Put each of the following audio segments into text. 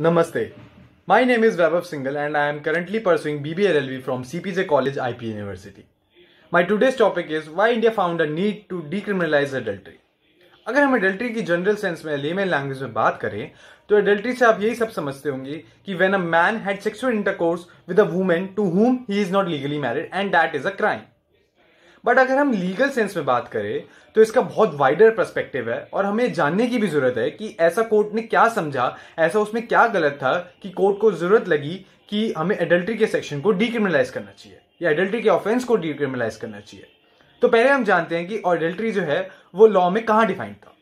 नमस्ते my name is Vaibhav Singhal and I am currently pursuing B B L L B from C P J college I P university my today's topic is why India found need to decriminalize adultery अगर हम adultery की general sense में layman language में बात करें तो adultery से आप यही सब समझते होंगे कि when a man had sexual intercourse with a woman to whom he is not legally married and that is a crime but अगर हम लीगल सेंस में बात करें तो इसका बहुत वाइडर परस्पेक्टिव है और हमें जानने की भी जरूरत है कि ऐसा कोर्ट ने क्या समझा ऐसा उसमें क्या गलत था कि कोर्ट को जरूरत लगी कि हमें एडल्ट्री के सेक्शन को डिक्रिमिनलाइज करना चाहिए या एडल्ट्री के ऑफेंस को डिक्रिमिनलाइज करना चाहिए तो पहले हम जानते हैं कि एडल्ट्री जो है वो लॉ में कहाँ डिफाइंड था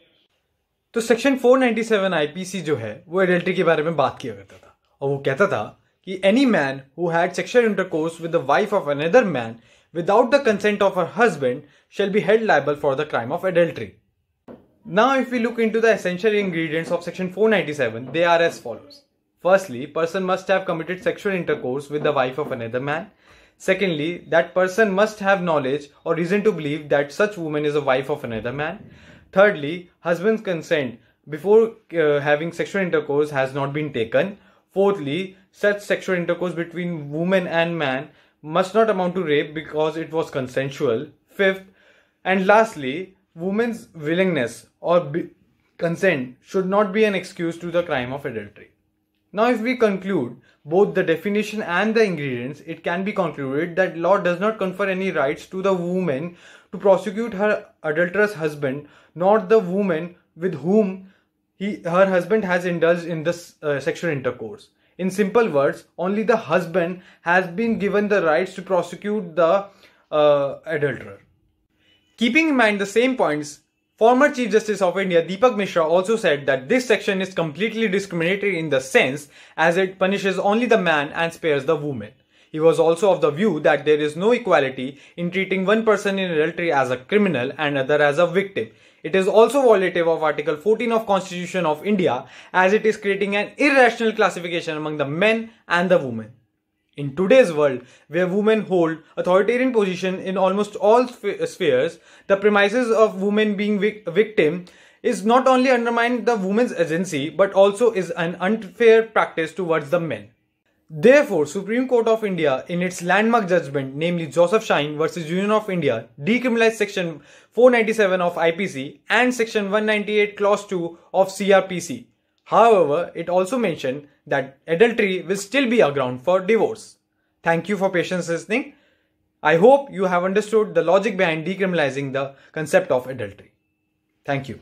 तो सेक्शन 497 आईपीसी जो है वो एडल्ट्री के बारे में बात किया करता था और वो कहता था कि any man who had sexual intercourse with the wife of another man without the consent of her husband shall be held liable for the crime of adultery. Now if we look into the essential ingredients of section 497, they are as follows. Firstly, person must have committed sexual intercourse with the wife of another man. Secondly, that person must have knowledge or reason to believe that such woman is a wife of another man. Thirdly, husband's consent before uh, having sexual intercourse has not been taken. Fourthly, such sexual intercourse between woman and man must not amount to rape because it was consensual. Fifth, and lastly, woman's willingness or be- consent should not be an excuse to the crime of adultery. Now, if we conclude both the definition and the ingredients, it can be concluded that law does not confer any rights to the woman to prosecute her adulterous husband, nor the woman with whom he, her husband has indulged in this uh, sexual intercourse. In simple words, only the husband has been given the rights to prosecute the uh, adulterer. Keeping in mind the same points, former Chief Justice of India Deepak Mishra also said that this section is completely discriminatory in the sense as it punishes only the man and spares the woman. He was also of the view that there is no equality in treating one person in adultery as a criminal and other as a victim. It is also violative of Article 14 of Constitution of India as it is creating an irrational classification among the men and the women. In today's world, where women hold authoritarian position in almost all spheres, the premises of women being vic- victim is not only undermined the women's agency but also is an unfair practice towards the men. Therefore, Supreme Court of India in its landmark judgment, namely Joseph Shine versus Union of India, decriminalized section 497 of IPC and section 198 clause 2 of CRPC. However, it also mentioned that adultery will still be a ground for divorce. Thank you for patience listening. I hope you have understood the logic behind decriminalizing the concept of adultery. Thank you.